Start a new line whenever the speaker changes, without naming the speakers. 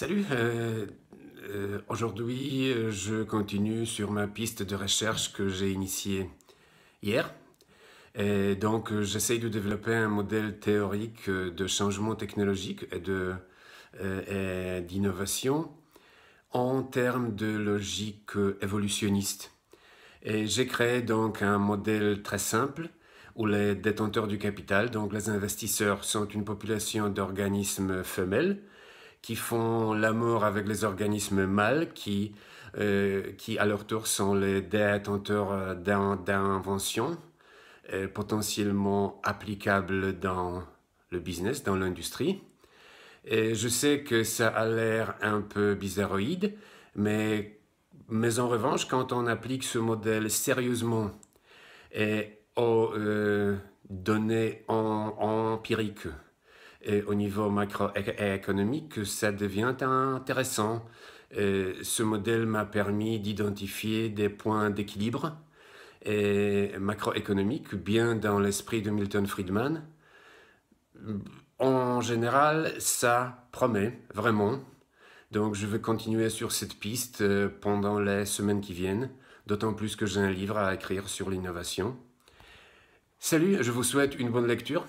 Salut, euh, euh, aujourd'hui je continue sur ma piste de recherche que j'ai initiée hier. donc j'essaye de développer un modèle théorique de changement technologique euh, et d'innovation en termes de logique évolutionniste. Et j'ai créé donc un modèle très simple où les détenteurs du capital, donc les investisseurs, sont une population d'organismes femelles qui font l'amour avec les organismes mâles qui, euh, qui à leur tour sont les détenteurs euh, d'inventions euh, potentiellement applicables dans le business, dans l'industrie. Et je sais que ça a l'air un peu bizarroïde, mais, mais en revanche, quand on applique ce modèle sérieusement et aux données empiriques, et au niveau macroéconomique que ça devient intéressant. ce modèle m'a permis d'identifier des points d'équilibre macroéconomique, bien dans l'esprit de Milton Friedman. En général, ça promet vraiment. Donc je vais continuer sur cette piste euh, pendant les semaines qui viennent, d'autant plus que j'ai un livre à écrire sur l'innovation. Salut, je vous souhaite une bonne lecture.